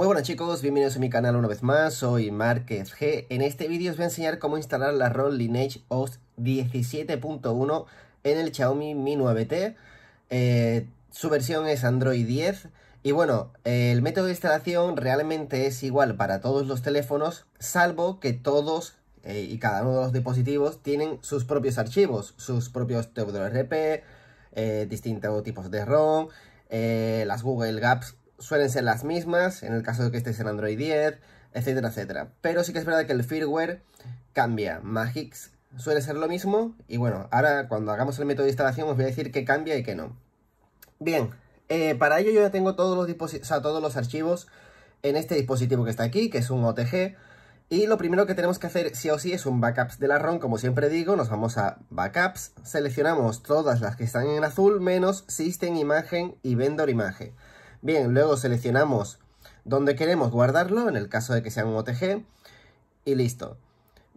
Muy buenas chicos, bienvenidos a mi canal una vez más, soy Márquez G. En este vídeo os voy a enseñar cómo instalar la ROM Lineage OS 17.1 en el Xiaomi Mi 9T. Eh, su versión es Android 10 y bueno, el método de instalación realmente es igual para todos los teléfonos, salvo que todos eh, y cada uno de los dispositivos tienen sus propios archivos, sus propios TWRP, eh, distintos tipos de ROM, las Google Gaps suelen ser las mismas, en el caso de que estés en Android 10, etcétera, etcétera. Pero sí que es verdad que el firmware cambia. Magix suele ser lo mismo y bueno, ahora cuando hagamos el método de instalación os voy a decir qué cambia y qué no. Bien, eh, para ello yo ya tengo todos los, o todos los archivos en este dispositivo que está aquí, que es un OTG. Y lo primero que tenemos que hacer sí o sí es un backups de la ROM, como siempre digo, nos vamos a backups, seleccionamos todas las que están en azul, menos system imagen y vendor imagen. Bien, luego seleccionamos dónde queremos guardarlo, en el caso de que sea un OTG, y listo.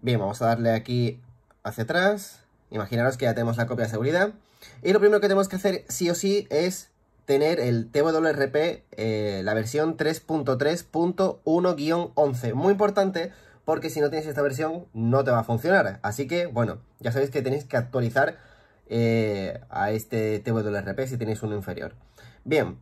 Bien, vamos a darle aquí hacia atrás. Imaginaros que ya tenemos la copia de seguridad. Y lo primero que tenemos que hacer sí o sí es tener el TWRP, eh, la versión 3.3.1-11. Muy importante porque si no tienes esta versión no te va a funcionar. Así que, bueno, ya sabéis que tenéis que actualizar eh, a este TWRP si tenéis uno inferior. Bien,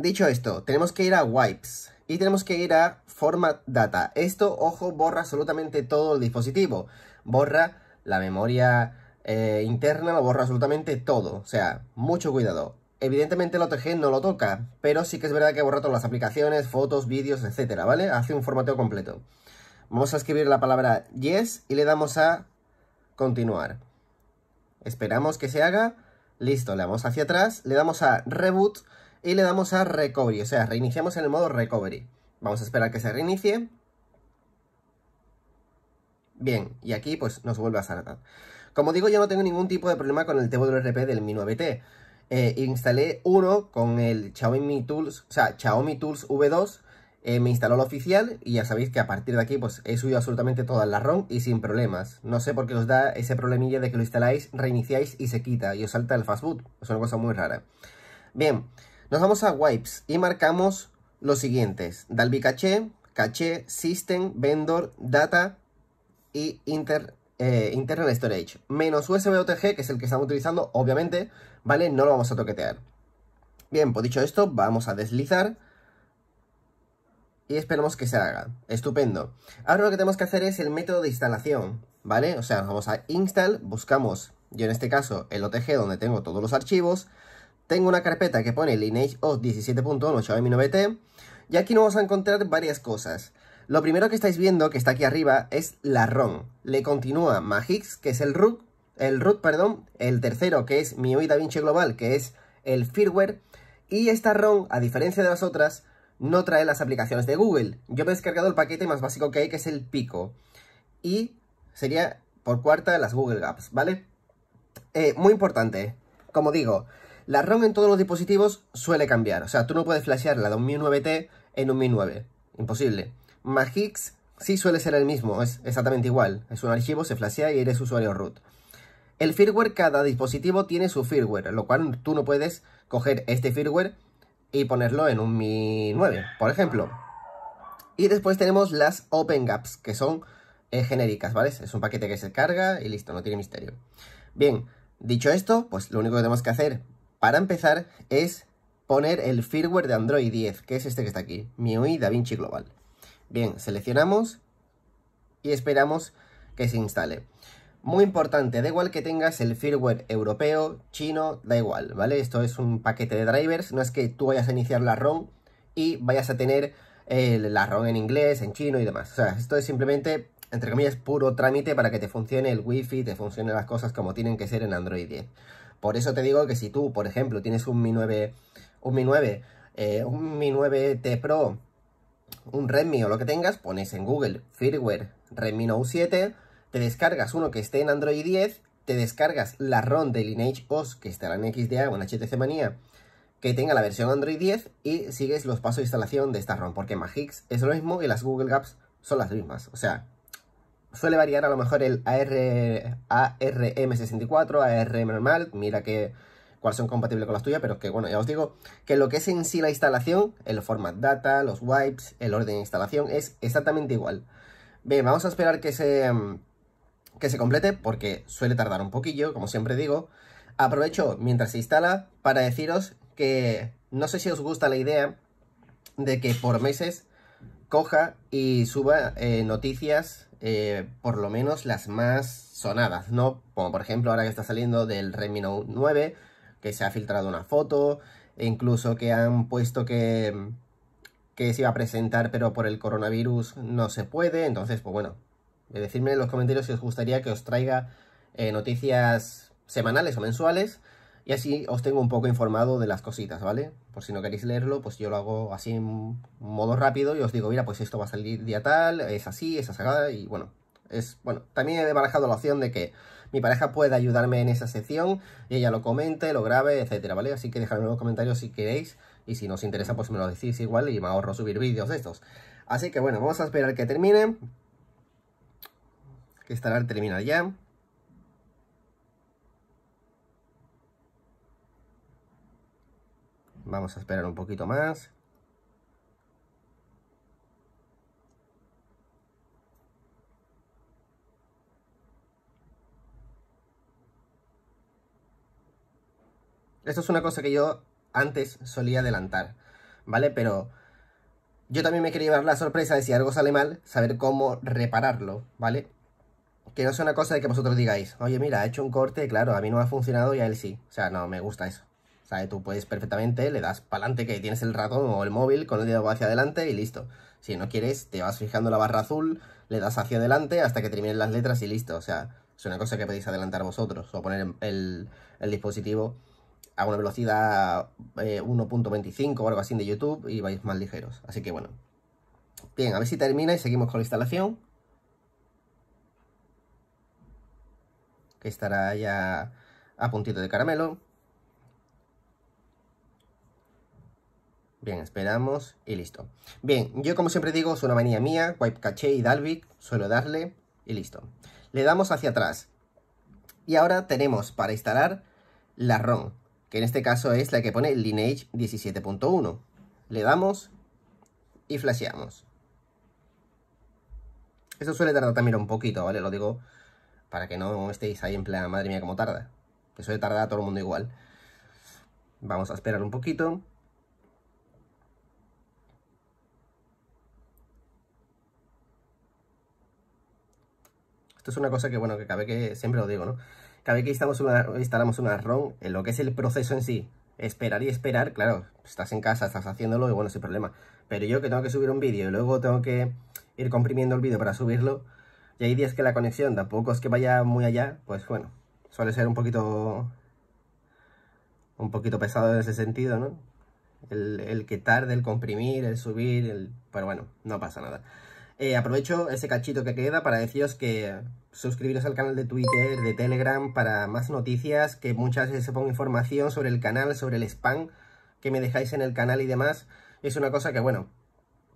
dicho esto, tenemos que ir a Wipes y tenemos que ir a Format Data. Esto, ojo, borra absolutamente todo el dispositivo. Borra la memoria eh, interna, lo borra absolutamente todo. O sea, mucho cuidado. Evidentemente el OTG no lo toca, pero sí que es verdad que borra todas las aplicaciones, fotos, vídeos, etcétera, ¿vale? Hace un formateo completo. Vamos a escribir la palabra yes y le damos a continuar. Esperamos que se haga. Listo, le damos hacia atrás, le damos a reboot y le damos a recovery, o sea, reiniciamos en el modo recovery. Vamos a esperar que se reinicie. Bien, y aquí pues nos vuelve a saltar. Como digo, yo no tengo ningún tipo de problema con el TWRP del Mi 9T. Eh, instalé uno con el Xiaomi Tools, o sea, Xiaomi Tools V2, eh, me instaló lo oficial y ya sabéis que a partir de aquí pues he subido absolutamente todas la ROM y sin problemas. No sé por qué os da ese problemilla de que lo instaláis, reiniciáis y se quita y os salta el fastboot. Es una cosa muy rara. Bien, nos vamos a Wipes y marcamos los siguientes. Dalby Caché, Caché, System, Vendor, Data y Inter, eh, Internal Storage. Menos USB OTG, que es el que estamos utilizando, obviamente, ¿vale? No lo vamos a toquetear. Bien, pues dicho esto, vamos a deslizar y esperemos que se haga. Estupendo. Ahora lo que tenemos que hacer es el método de instalación, ¿vale? O sea, nos vamos a install, buscamos, yo en este caso, el OTG donde tengo todos los archivos, tengo una carpeta que pone Lineage OS 17.1 Xiaomi 9T y aquí nos vamos a encontrar varias cosas. Lo primero que estáis viendo, que está aquí arriba, es la ROM. Le continúa Magix, que es el root, el root, perdón, el tercero, que es MIUI DaVinci Global, que es el firmware, y esta ROM, a diferencia de las otras, no trae las aplicaciones de Google. Yo he descargado el paquete más básico que hay, que es el Pico. Y sería por cuarta las Google Apps, ¿vale? Eh, muy importante, como digo, la ROM en todos los dispositivos suele cambiar. O sea, tú no puedes flashear la 2009T en un 2009. Imposible. Magix sí suele ser el mismo, es exactamente igual. Es un archivo, se flashea y eres usuario root. El firmware, cada dispositivo tiene su firmware, lo cual tú no puedes coger este firmware y ponerlo en un Mi 9, por ejemplo. Y después tenemos las Open que son eh, genéricas, ¿vale? Es un paquete que se carga y listo, no tiene misterio. Bien, dicho esto, pues lo único que tenemos que hacer para empezar es poner el firmware de Android 10, que es este que está aquí, MIUI DaVinci Global. Bien, seleccionamos y esperamos que se instale. Muy importante, da igual que tengas el firmware europeo, chino, da igual, ¿vale? Esto es un paquete de drivers, no es que tú vayas a iniciar la ROM y vayas a tener eh, la ROM en inglés, en chino y demás. O sea, esto es simplemente, entre comillas, puro trámite para que te funcione el wifi, te funcionen las cosas como tienen que ser en Android 10. Por eso te digo que si tú, por ejemplo, tienes un Mi 9, un Mi 9, eh, un Mi 9T Pro, un Redmi o lo que tengas, pones en Google firmware Redmi Note 7, te descargas uno que esté en Android 10, te descargas la ROM de Lineage OS que estará en XDA o en HTC Manía, que tenga la versión Android 10 y sigues los pasos de instalación de esta ROM, porque Magix es lo mismo y las Google Gaps son las mismas. O sea, suele variar a lo mejor el AR, ARM64, ARM normal, mira que cuáles son compatibles con las tuyas, pero que bueno, ya os digo que lo que es en sí la instalación, el format data, los wipes, el orden de instalación es exactamente igual. Bien, vamos a esperar que se, que se complete porque suele tardar un poquillo, como siempre digo. Aprovecho mientras se instala para deciros que no sé si os gusta la idea de que por meses coja y suba eh, noticias eh, por lo menos las más sonadas, ¿no? Como por ejemplo ahora que está saliendo del Redmi Note 9, que se ha filtrado una foto, e incluso que han puesto que, que se iba a presentar, pero por el coronavirus no se puede. Entonces, pues bueno, decidme en los comentarios si os gustaría que os traiga eh, noticias semanales o mensuales y así os tengo un poco informado de las cositas, ¿vale? Por si no queréis leerlo, pues yo lo hago así en modo rápido y os digo, mira, pues esto va a salir día tal, es así, es asagada y bueno. Es, bueno, también he barajado la opción de que mi pareja pueda ayudarme en esa sección y ella lo comente, lo grabe, etcétera, ¿vale? Así que dejadme en los comentarios si queréis y si nos interesa pues me lo decís igual y me ahorro subir vídeos de estos. Así que bueno, vamos a esperar que termine. Que estará al ya. Vamos a esperar un poquito más. Esto es una cosa que yo antes solía adelantar, ¿vale? Pero yo también me quería llevar la sorpresa de si algo sale mal, saber cómo repararlo, ¿vale? Que no sea una cosa de que vosotros digáis, oye, mira, ha hecho un corte, claro, a mí no ha funcionado y a él sí. O sea, no, me gusta eso. O sea, tú puedes perfectamente, le das para adelante que tienes el ratón o el móvil con el dedo hacia adelante y listo. Si no quieres, te vas fijando la barra azul, le das hacia adelante hasta que terminen las letras y listo. O sea, es una cosa que podéis adelantar vosotros o poner el, dispositivo a una velocidad 1.25 eh, o algo así de YouTube y vais más ligeros. Así que bueno. Bien, a ver si termina y seguimos con la instalación. Que estará ya a puntito de caramelo. Bien, esperamos y listo. Bien, yo como siempre digo, es una manía mía, wipe caché y dalvik, suelo darle y listo. Le damos hacia atrás. Y ahora tenemos para instalar la ROM, que en este caso es la que pone Lineage 17.1. Le damos y flasheamos. Esto suele tardar también un poquito, ¿vale? Lo digo para que no estéis ahí en plena madre mía, cómo tarda. Que suele tarda a todo el mundo igual. Vamos a esperar un poquito. es una cosa que, bueno, que cabe que, siempre lo digo, ¿no? Cabe que instalamos una, instalamos una ROM en lo que es el proceso en sí. Esperar y esperar, claro, estás en casa, estás haciéndolo y bueno, sin problema. Pero yo que tengo que subir un vídeo y luego tengo que ir comprimiendo el vídeo para subirlo, y hay días que la conexión tampoco es que vaya muy allá, pues bueno, suele ser un poquito un poquito pesado en ese sentido, ¿no? El, el que tarde, el comprimir, el subir, el... pero bueno, no pasa nada. Eh, aprovecho ese cachito que queda para deciros que suscribiros al canal de Twitter, de Telegram, para más noticias, que muchas veces se información sobre el canal, sobre el spam que me dejáis en el canal y demás. Es una cosa que, bueno,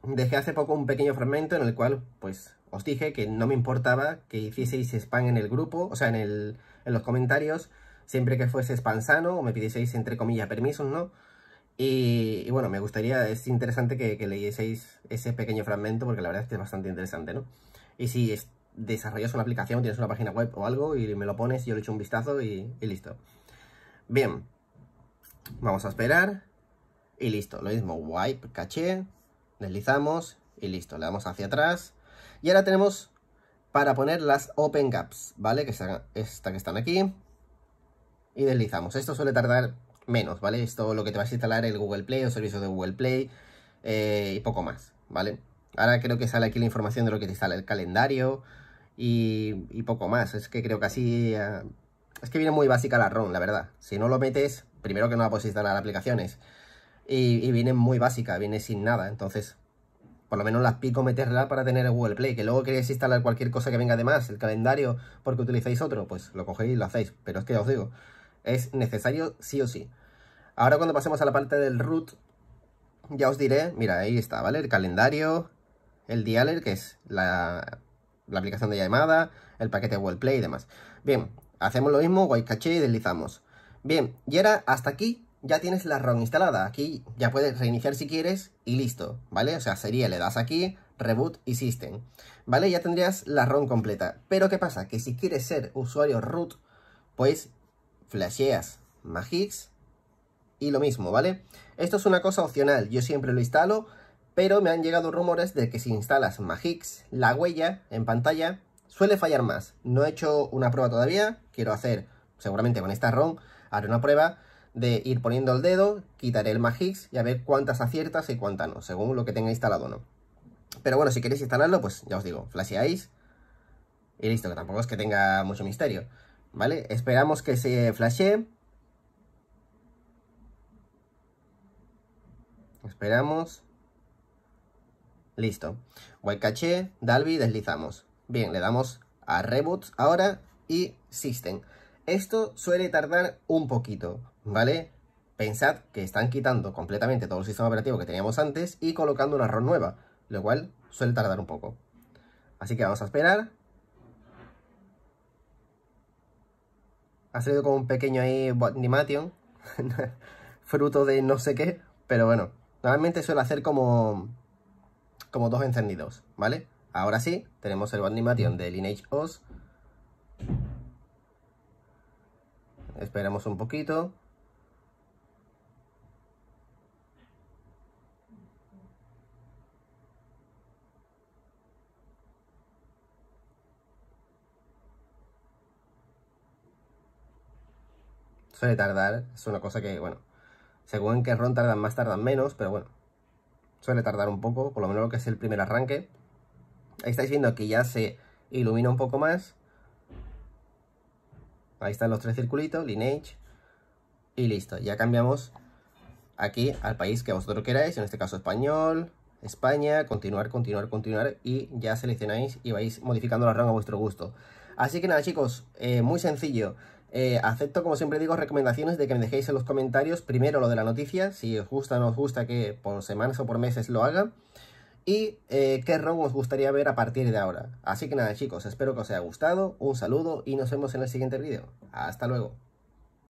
dejé hace poco un pequeño fragmento en el cual, pues, os dije que no me importaba que hicieseis spam en el grupo, o sea, en, el, en los comentarios, siempre que fuese spam sano, o me pidieseis, entre comillas, permisos, ¿no?, y, bueno, me gustaría, es interesante que, que leyeseis ese pequeño fragmento porque la verdad es que es bastante interesante, ¿no? Y si desarrollas una aplicación, tienes una página web o algo y me lo pones, yo le echo un vistazo y, listo. Bien, vamos a esperar y listo. Lo mismo, wipe, caché, deslizamos y listo. Le damos hacia atrás y ahora tenemos para poner las open gaps, ¿vale? Que esta que están aquí y deslizamos. Esto suele tardar menos, ¿vale? Esto lo que te vas a instalar el Google Play o servicios de Google Play eh, y poco más, ¿vale? Ahora creo que sale aquí la información de lo que te instala el calendario y, poco más. Es que creo que así... Eh, es que viene muy básica la ROM, la verdad. Si no lo metes, primero que no la puedes instalar aplicaciones. Y, viene muy básica, viene sin nada. Entonces, por lo menos las pico meterla para tener el Google Play. Que luego queréis instalar cualquier cosa que venga de más, el calendario, porque utilizáis otro, pues lo cogéis y lo hacéis. Pero es que os digo, es necesario sí o sí. Ahora cuando pasemos a la parte del root, ya os diré, mira, ahí está, ¿vale? El calendario, el dialer, que es la, aplicación de llamada, el paquete Play y demás. Bien, hacemos lo mismo, guay y deslizamos. Bien, y ahora hasta aquí ya tienes la ROM instalada. Aquí ya puedes reiniciar si quieres y listo, ¿vale? O sea, sería, le das aquí, reboot y system, ¿vale? Ya tendrías la ROM completa. Pero ¿qué pasa? Que si quieres ser usuario root, pues flasheas Magix y lo mismo, ¿vale? Esto es una cosa opcional, yo siempre lo instalo, pero me han llegado rumores de que si instalas Magix, la huella en pantalla suele fallar más. No he hecho una prueba todavía, quiero hacer, seguramente con esta ROM, haré una prueba de ir poniendo el dedo, quitaré el Magix y a ver cuántas aciertas y cuántas no, según lo que tenga instalado o no. Pero bueno, si queréis instalarlo, pues ya os digo, flasheáis y listo, que tampoco es que tenga mucho misterio. ¿Vale? Esperamos que se flashe. Esperamos. Listo. White cache, Dalby, deslizamos. Bien, le damos a Reboot ahora y System. Esto suele tardar un poquito, ¿vale? Pensad que están quitando completamente todo el sistema operativo que teníamos antes y colocando una ROM nueva, lo cual suele tardar un poco. Así que vamos a esperar. Ha salido como un pequeño ahí animation, fruto de no sé qué, pero bueno, normalmente suele hacer como, como dos encendidos, ¿vale? Ahora sí, tenemos el animation de Lineage OS. Esperamos un poquito. suele tardar. Es una cosa que, bueno, según que ron tardan más, tardan menos, pero bueno, suele tardar un poco, por lo menos lo que es el primer arranque. Ahí estáis viendo que ya se ilumina un poco más. Ahí están los tres circulitos, Lineage. Y listo, ya cambiamos aquí al país que vosotros queráis, en este caso español, España, continuar, continuar, continuar y ya seleccionáis y vais modificando la ron a vuestro gusto. Así que nada chicos, eh, muy sencillo. Eh, acepto, como siempre digo, recomendaciones de que me dejéis en los comentarios primero lo de la noticia, si os gusta o no os gusta que por semanas o por meses lo haga, y eh, qué ROM os gustaría ver a partir de ahora. Así que nada chicos, espero que os haya gustado, un saludo y nos vemos en el siguiente vídeo. Hasta luego.